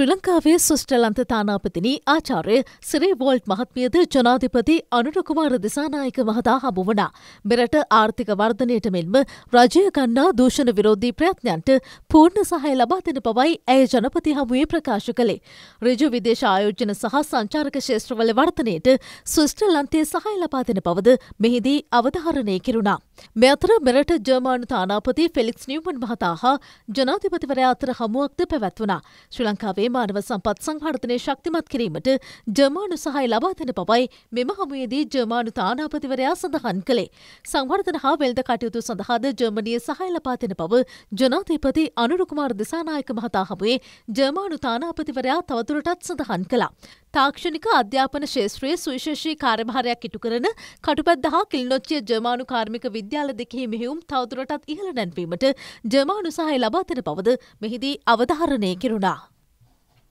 ශ්‍රී ලංකාවේ සුෂ්ටලන්ත තානාපතිනී ආචාර්ය සිරේ වෝල්ට් මහත්මියද ජනාධිපති අනුරකුමාර දිසානායක මහතා හමු වනා. මෙරට ආර්ථික වර්ධනයට මෙන්ම රජය ගන්නා දූෂණ විරෝධී ප්‍රයත්නයන්ට පූර්ණ සහය ලබා දෙන බවයි ඇය ජනපති හමුවේ ප්‍රකාශ කළේ. රජු විදේශ ආයෝජන සහ සංචාරක ශේෂත්‍රවල වර්ධනයට සුෂ්ටලන්තයේ සහය ලබා දෙන බවද මෙහිදී අවධාරණය කෙරුණා. මෙ අතර මෙරට ජර්මානු තානාපති ෆෙලික්ස් නිියවමන් මහතා හා ජනාධිපතිවරයා අතර හමුවක්ද පැවැත්වුණා. ශ්‍රී ලංකාවේ මානව සම්පත් සංහර්ධනය ශක්තිමත් කිරීමට ජර්මානු සහය ලබා දෙන පවයි මෙම හමුවේදී ජර්මානු තානාපතිවරයා සඳහන් කළේ. සංවර්ධන හා වෙල්ද කටයුතු සඳහාද ජර්මනිය සහය ලබා දෙන බව ජනාධීපති අනුරුකුමාර් දෙසානායක මහතා හමුවේ ජර්මානු තානාපතිවරයා තවතුරටත් සඳහන් කළා. තාක්ෂණික අධ්‍යාපන ශේත්‍රයේ සුවිශේෂී කාර්යභාරයක් ඉටු කරන කටුපැද්ද හා කිල්නොච්චිය ජර්මානු කාර්මික විද්‍යාල දෙකෙහි මෙහියුම් තවදුරටත් ඉහළ නැන්වීමට ජර්මානු සහය ලබා දෙන බවද මෙහිදී අවධාරණය කෙරුණා.